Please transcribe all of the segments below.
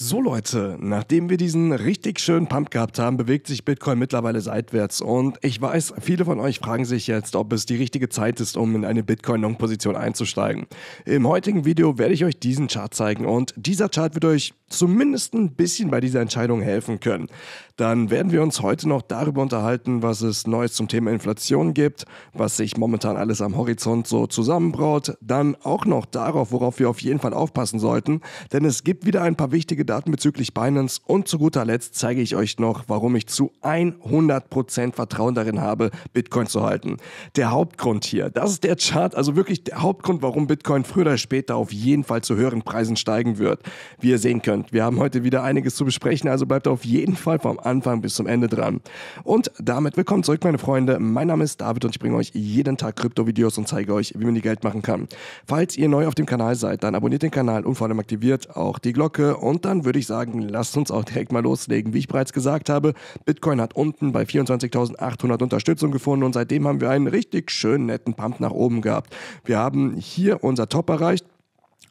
So Leute, nachdem wir diesen richtig schönen Pump gehabt haben, bewegt sich Bitcoin mittlerweile seitwärts und ich weiß, viele von euch fragen sich jetzt, ob es die richtige Zeit ist, um in eine Bitcoin Long Position einzusteigen. Im heutigen Video werde ich euch diesen Chart zeigen und dieser Chart wird euch zumindest ein bisschen bei dieser Entscheidung helfen können dann werden wir uns heute noch darüber unterhalten, was es Neues zum Thema Inflation gibt, was sich momentan alles am Horizont so zusammenbraut, dann auch noch darauf, worauf wir auf jeden Fall aufpassen sollten, denn es gibt wieder ein paar wichtige Daten bezüglich Binance und zu guter Letzt zeige ich euch noch, warum ich zu 100% Vertrauen darin habe, Bitcoin zu halten. Der Hauptgrund hier, das ist der Chart, also wirklich der Hauptgrund, warum Bitcoin früher oder später auf jeden Fall zu höheren Preisen steigen wird. Wie ihr sehen könnt, wir haben heute wieder einiges zu besprechen, also bleibt auf jeden Fall vom Anfang bis zum Ende dran. Und damit willkommen zurück, meine Freunde. Mein Name ist David und ich bringe euch jeden Tag Krypto-Videos und zeige euch, wie man die Geld machen kann. Falls ihr neu auf dem Kanal seid, dann abonniert den Kanal und vor allem aktiviert auch die Glocke. Und dann würde ich sagen, lasst uns auch direkt mal loslegen. Wie ich bereits gesagt habe, Bitcoin hat unten bei 24.800 Unterstützung gefunden und seitdem haben wir einen richtig schönen netten Pump nach oben gehabt. Wir haben hier unser Top erreicht.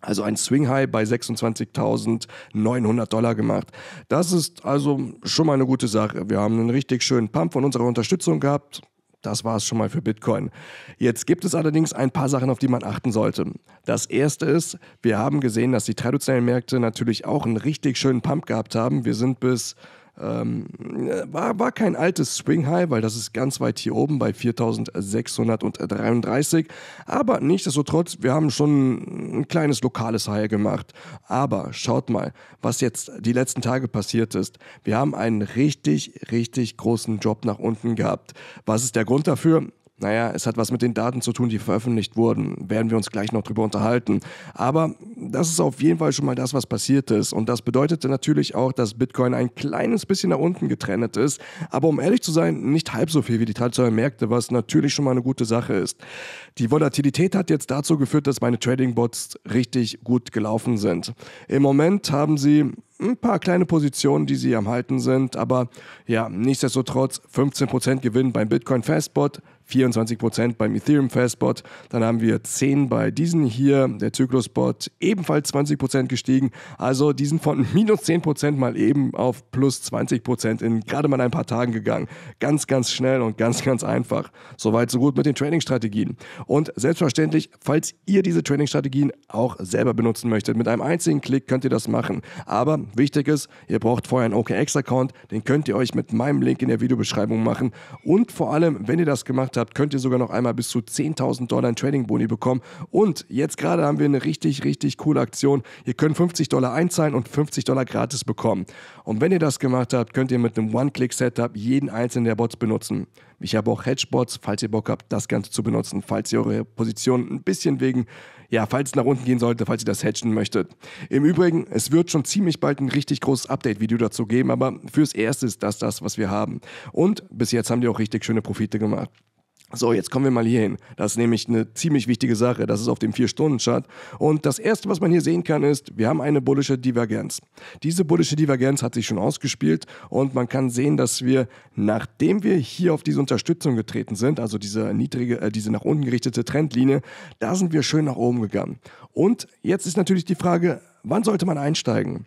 Also ein Swing High bei 26.900 Dollar gemacht. Das ist also schon mal eine gute Sache. Wir haben einen richtig schönen Pump von unserer Unterstützung gehabt. Das war es schon mal für Bitcoin. Jetzt gibt es allerdings ein paar Sachen, auf die man achten sollte. Das erste ist, wir haben gesehen, dass die traditionellen Märkte natürlich auch einen richtig schönen Pump gehabt haben. Wir sind bis ähm, war, war kein altes Swing High, weil das ist ganz weit hier oben bei 4633. Aber nichtsdestotrotz, wir haben schon ein kleines lokales High gemacht. Aber schaut mal, was jetzt die letzten Tage passiert ist. Wir haben einen richtig, richtig großen Job nach unten gehabt. Was ist der Grund dafür? Naja, es hat was mit den Daten zu tun, die veröffentlicht wurden. Werden wir uns gleich noch drüber unterhalten. Aber das ist auf jeden Fall schon mal das, was passiert ist. Und das bedeutete natürlich auch, dass Bitcoin ein kleines bisschen nach unten getrennt ist. Aber um ehrlich zu sein, nicht halb so viel wie die traditionellen Märkte, was natürlich schon mal eine gute Sache ist. Die Volatilität hat jetzt dazu geführt, dass meine Trading-Bots richtig gut gelaufen sind. Im Moment haben sie ein paar kleine Positionen, die sie am Halten sind, aber ja, nichtsdestotrotz 15% Gewinn beim Bitcoin Fastbot, 24% beim Ethereum Fastbot. Dann haben wir 10 bei diesen hier, der Zyklusbot, ebenfalls 20% gestiegen. Also die sind von minus 10% mal eben auf plus 20% in gerade mal ein paar Tagen gegangen. Ganz, ganz schnell und ganz, ganz einfach. Soweit, so gut mit den Trading-Strategien. Und selbstverständlich, falls ihr diese Trading-Strategien auch selber benutzen möchtet, mit einem einzigen Klick könnt ihr das machen. Aber wichtig ist, ihr braucht vorher einen OKX-Account. Den könnt ihr euch mit meinem Link in der Videobeschreibung machen. Und vor allem, wenn ihr das gemacht habt, könnt ihr sogar noch einmal bis zu 10.000 Dollar in Trading-Boni bekommen. Und jetzt gerade haben wir eine richtig, richtig coole Aktion. Ihr könnt 50 Dollar einzahlen und 50 Dollar gratis bekommen. Und wenn ihr das gemacht habt, könnt ihr mit einem One-Click-Setup jeden einzelnen der Bots benutzen. Ich habe auch Hedgebots, falls ihr Bock habt, das Ganze zu benutzen, falls ihr eure Position ein bisschen wegen, ja, falls es nach unten gehen sollte, falls ihr das hedgen möchtet. Im Übrigen, es wird schon ziemlich bald ein richtig großes Update-Video dazu geben, aber fürs Erste ist das das, was wir haben. Und bis jetzt haben die auch richtig schöne Profite gemacht. So, jetzt kommen wir mal hier hin. Das ist nämlich eine ziemlich wichtige Sache. Das ist auf dem Vier-Stunden-Chart. Und das Erste, was man hier sehen kann, ist, wir haben eine bullische Divergenz. Diese bullische Divergenz hat sich schon ausgespielt und man kann sehen, dass wir, nachdem wir hier auf diese Unterstützung getreten sind, also diese niedrige, äh, diese nach unten gerichtete Trendlinie, da sind wir schön nach oben gegangen. Und jetzt ist natürlich die Frage, wann sollte man einsteigen?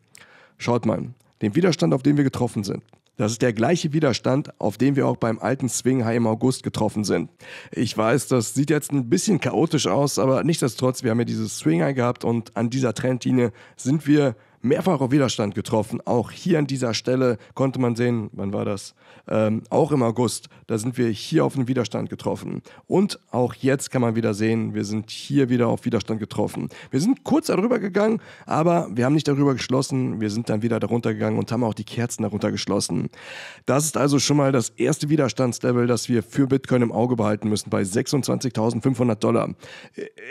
Schaut mal, den Widerstand, auf den wir getroffen sind. Das ist der gleiche Widerstand, auf den wir auch beim alten Zwinghain im August getroffen sind. Ich weiß, das sieht jetzt ein bisschen chaotisch aus, aber nichtsdestotrotz, wir haben ja dieses Zwinghain gehabt und an dieser Trendlinie sind wir mehrfach auf Widerstand getroffen. Auch hier an dieser Stelle konnte man sehen, wann war das? Ähm, auch im August, da sind wir hier auf den Widerstand getroffen. Und auch jetzt kann man wieder sehen, wir sind hier wieder auf Widerstand getroffen. Wir sind kurz darüber gegangen, aber wir haben nicht darüber geschlossen. Wir sind dann wieder darunter gegangen und haben auch die Kerzen darunter geschlossen. Das ist also schon mal das erste Widerstandslevel, das wir für Bitcoin im Auge behalten müssen, bei 26.500 Dollar.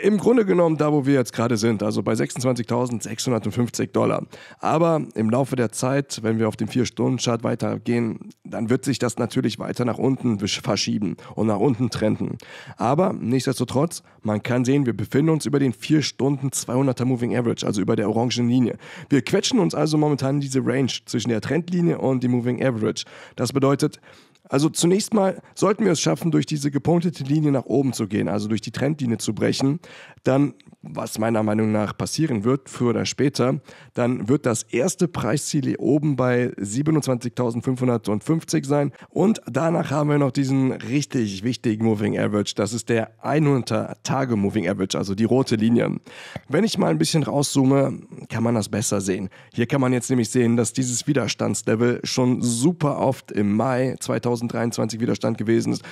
Im Grunde genommen da, wo wir jetzt gerade sind, also bei 26.650 Dollar. Aber im Laufe der Zeit, wenn wir auf den 4 stunden chart weitergehen, dann wird sich das natürlich weiter nach unten verschieben und nach unten trenden. Aber nichtsdestotrotz, man kann sehen, wir befinden uns über den 4 Stunden 200er Moving Average, also über der orangen Linie. Wir quetschen uns also momentan diese Range zwischen der Trendlinie und dem Moving Average. Das bedeutet, also zunächst mal sollten wir es schaffen, durch diese gepunktete Linie nach oben zu gehen, also durch die Trendlinie zu brechen, dann, was meiner Meinung nach passieren wird, früher oder später, dann wird das erste Preisziel hier oben bei 27.550 sein und danach haben wir noch diesen richtig wichtigen Moving Average, das ist der 100-Tage Moving Average, also die rote Linie. Wenn ich mal ein bisschen rauszoome, kann man das besser sehen. Hier kann man jetzt nämlich sehen, dass dieses Widerstandslevel schon super oft im Mai 2020 2023 Widerstand gewesen ist.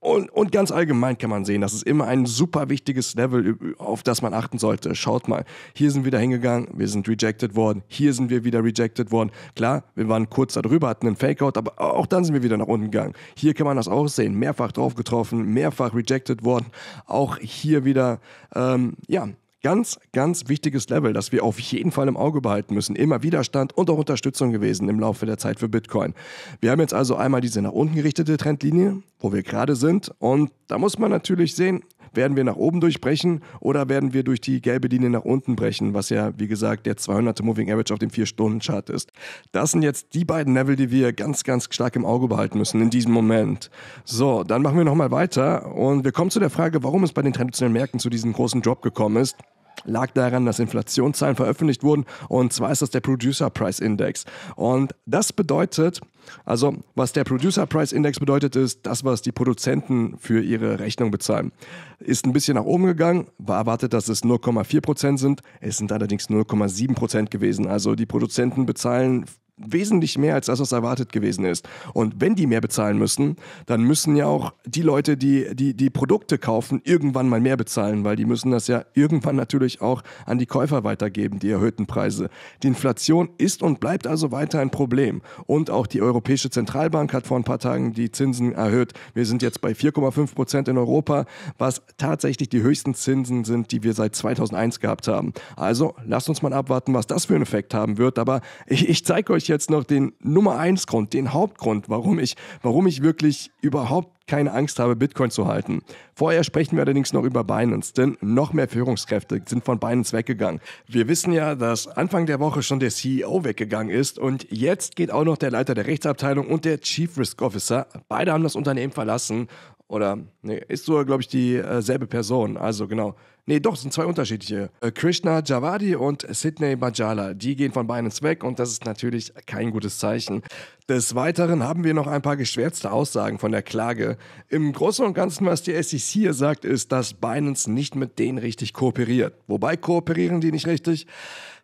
Und, und ganz allgemein kann man sehen, das ist immer ein super wichtiges Level, auf das man achten sollte. Schaut mal, hier sind wir da hingegangen, wir sind rejected worden, hier sind wir wieder rejected worden. Klar, wir waren kurz darüber, hatten einen Fakeout, aber auch dann sind wir wieder nach unten gegangen. Hier kann man das auch sehen, mehrfach drauf getroffen, mehrfach rejected worden. Auch hier wieder, ähm, ja, ganz, ganz wichtiges Level, das wir auf jeden Fall im Auge behalten müssen. Immer Widerstand und auch Unterstützung gewesen im Laufe der Zeit für Bitcoin. Wir haben jetzt also einmal diese nach unten gerichtete Trendlinie, wo wir gerade sind. Und da muss man natürlich sehen, werden wir nach oben durchbrechen oder werden wir durch die gelbe Linie nach unten brechen, was ja, wie gesagt, der 200er Moving Average auf dem 4-Stunden-Chart ist. Das sind jetzt die beiden Level, die wir ganz, ganz stark im Auge behalten müssen in diesem Moment. So, dann machen wir nochmal weiter und wir kommen zu der Frage, warum es bei den traditionellen Märkten zu diesem großen Drop gekommen ist lag daran, dass Inflationszahlen veröffentlicht wurden und zwar ist das der Producer Price Index. Und das bedeutet, also was der Producer Price Index bedeutet, ist das, was die Produzenten für ihre Rechnung bezahlen. Ist ein bisschen nach oben gegangen, war erwartet, dass es 0,4% sind, es sind allerdings 0,7% gewesen. Also die Produzenten bezahlen wesentlich mehr als das, was erwartet gewesen ist. Und wenn die mehr bezahlen müssen, dann müssen ja auch die Leute, die die, die Produkte kaufen, irgendwann mal mehr bezahlen, weil die müssen das ja irgendwann natürlich auch an die Käufer weitergeben, die erhöhten Preise. Die Inflation ist und bleibt also weiter ein Problem. Und auch die Europäische Zentralbank hat vor ein paar Tagen die Zinsen erhöht. Wir sind jetzt bei 4,5 Prozent in Europa, was tatsächlich die höchsten Zinsen sind, die wir seit 2001 gehabt haben. Also lasst uns mal abwarten, was das für einen Effekt haben wird. Aber ich, ich zeige euch jetzt noch den Nummer 1 Grund, den Hauptgrund, warum ich, warum ich wirklich überhaupt keine Angst habe, Bitcoin zu halten. Vorher sprechen wir allerdings noch über Binance, denn noch mehr Führungskräfte sind von Binance weggegangen. Wir wissen ja, dass Anfang der Woche schon der CEO weggegangen ist und jetzt geht auch noch der Leiter der Rechtsabteilung und der Chief Risk Officer. Beide haben das Unternehmen verlassen oder nee, ist sogar, glaube ich, dieselbe äh, Person. Also genau, Nee, doch, sind zwei unterschiedliche. Äh, Krishna Javadi und Sidney Bajala. Die gehen von Binance weg und das ist natürlich kein gutes Zeichen. Des Weiteren haben wir noch ein paar geschwärzte Aussagen von der Klage. Im Großen und Ganzen, was die SEC hier sagt, ist, dass Binance nicht mit denen richtig kooperiert. Wobei kooperieren die nicht richtig?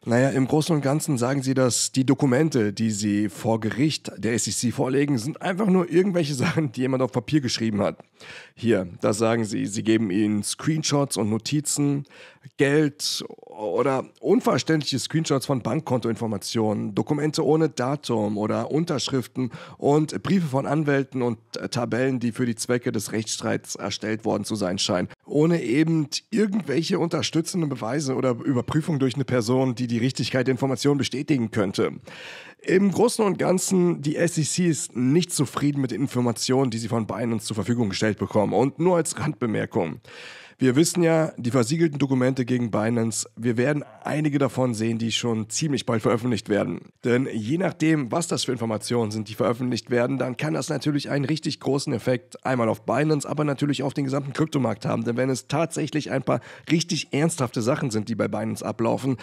Naja, im Großen und Ganzen sagen sie, dass die Dokumente, die sie vor Gericht der SEC vorlegen, sind einfach nur irgendwelche Sachen, die jemand auf Papier geschrieben hat. Hier, das sagen sie. Sie geben ihnen Screenshots und Notizen Finanzen, Geld oder unverständliche Screenshots von Bankkontoinformationen, Dokumente ohne Datum oder Unterschriften und Briefe von Anwälten und Tabellen, die für die Zwecke des Rechtsstreits erstellt worden zu sein scheinen, ohne eben irgendwelche unterstützenden Beweise oder Überprüfung durch eine Person, die die Richtigkeit der Informationen bestätigen könnte. Im Großen und Ganzen, die SEC ist nicht zufrieden mit den Informationen, die sie von Binance zur Verfügung gestellt bekommen. Und nur als Randbemerkung. Wir wissen ja, die versiegelten Dokumente gegen Binance, wir werden einige davon sehen, die schon ziemlich bald veröffentlicht werden. Denn je nachdem, was das für Informationen sind, die veröffentlicht werden, dann kann das natürlich einen richtig großen Effekt einmal auf Binance, aber natürlich auf den gesamten Kryptomarkt haben. Denn wenn es tatsächlich ein paar richtig ernsthafte Sachen sind, die bei Binance ablaufen,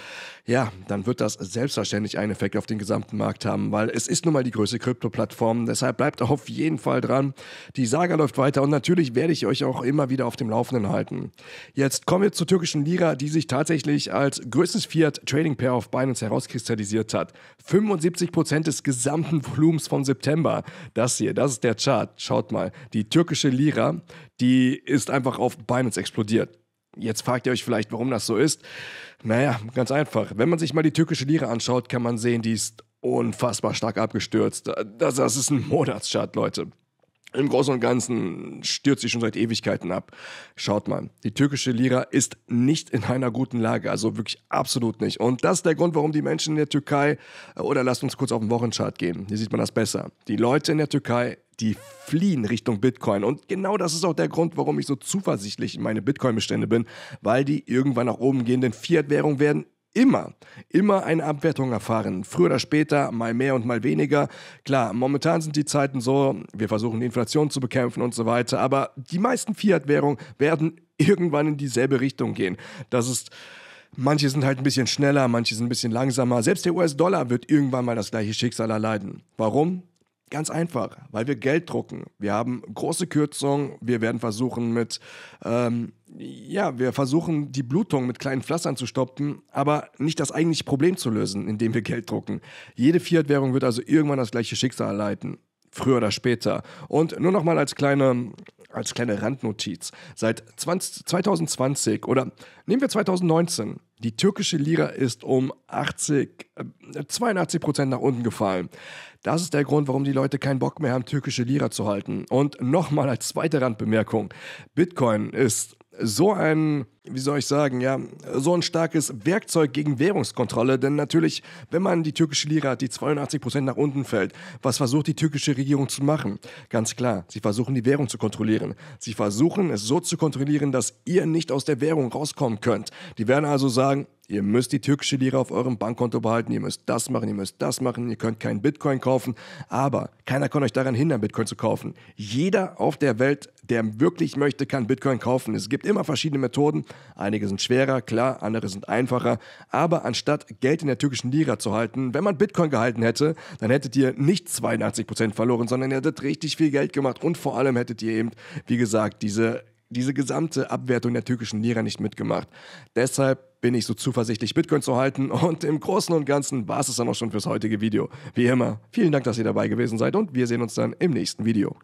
ja, dann wird das selbstverständlich einen Effekt auf den gesamten Markt haben, weil es ist nun mal die größte Krypto-Plattform. Deshalb bleibt auf jeden Fall dran. Die Saga läuft weiter und natürlich werde ich euch auch immer wieder auf dem Laufenden halten haben. Hm. Jetzt kommen wir zur türkischen Lira, die sich tatsächlich als größtes Fiat-Trading-Pair auf Binance herauskristallisiert hat. 75% des gesamten Volumens von September. Das hier, das ist der Chart. Schaut mal, die türkische Lira, die ist einfach auf Binance explodiert. Jetzt fragt ihr euch vielleicht, warum das so ist. Naja, ganz einfach. Wenn man sich mal die türkische Lira anschaut, kann man sehen, die ist unfassbar stark abgestürzt. Das, das ist ein Monatschart, Leute. Im Großen und Ganzen stürzt sie schon seit Ewigkeiten ab. Schaut mal, die türkische Lira ist nicht in einer guten Lage, also wirklich absolut nicht. Und das ist der Grund, warum die Menschen in der Türkei, äh, oder lasst uns kurz auf den Wochenchart gehen, hier sieht man das besser. Die Leute in der Türkei, die fliehen Richtung Bitcoin. Und genau das ist auch der Grund, warum ich so zuversichtlich in meine Bitcoin-Bestände bin, weil die irgendwann nach oben gehen, denn Fiat-Währungen werden immer, immer eine Abwertung erfahren. Früher oder später, mal mehr und mal weniger. Klar, momentan sind die Zeiten so, wir versuchen die Inflation zu bekämpfen und so weiter, aber die meisten Fiat-Währungen werden irgendwann in dieselbe Richtung gehen. Das ist. Manche sind halt ein bisschen schneller, manche sind ein bisschen langsamer. Selbst der US-Dollar wird irgendwann mal das gleiche Schicksal erleiden. Warum? Ganz einfach, weil wir Geld drucken. Wir haben große Kürzungen. Wir werden versuchen mit, ähm, ja, wir versuchen die Blutung mit kleinen Pflastern zu stoppen, aber nicht das eigentliche Problem zu lösen, indem wir Geld drucken. Jede Fiat-Währung wird also irgendwann das gleiche Schicksal erleiden. Früher oder später. Und nur nochmal als kleine, als kleine Randnotiz. Seit 20, 2020 oder nehmen wir 2019 die türkische Lira ist um 80, 82 äh, Prozent nach unten gefallen. Das ist der Grund, warum die Leute keinen Bock mehr haben, türkische Lira zu halten. Und nochmal als zweite Randbemerkung: Bitcoin ist so ein wie soll ich sagen, ja, so ein starkes Werkzeug gegen Währungskontrolle. Denn natürlich, wenn man die türkische Lira hat, die 82 nach unten fällt, was versucht die türkische Regierung zu machen? Ganz klar, sie versuchen die Währung zu kontrollieren. Sie versuchen es so zu kontrollieren, dass ihr nicht aus der Währung rauskommen könnt. Die werden also sagen, Ihr müsst die türkische Lira auf eurem Bankkonto behalten, ihr müsst das machen, ihr müsst das machen, ihr könnt keinen Bitcoin kaufen, aber keiner kann euch daran hindern, Bitcoin zu kaufen. Jeder auf der Welt, der wirklich möchte, kann Bitcoin kaufen. Es gibt immer verschiedene Methoden, Einige sind schwerer, klar, andere sind einfacher. Aber anstatt Geld in der türkischen Lira zu halten, wenn man Bitcoin gehalten hätte, dann hättet ihr nicht 82% verloren, sondern ihr hättet richtig viel Geld gemacht. Und vor allem hättet ihr eben, wie gesagt, diese diese gesamte Abwertung der türkischen Lira nicht mitgemacht. Deshalb bin ich so zuversichtlich, Bitcoin zu halten. Und im Großen und Ganzen war es es dann auch schon fürs heutige Video. Wie immer, vielen Dank, dass ihr dabei gewesen seid und wir sehen uns dann im nächsten Video.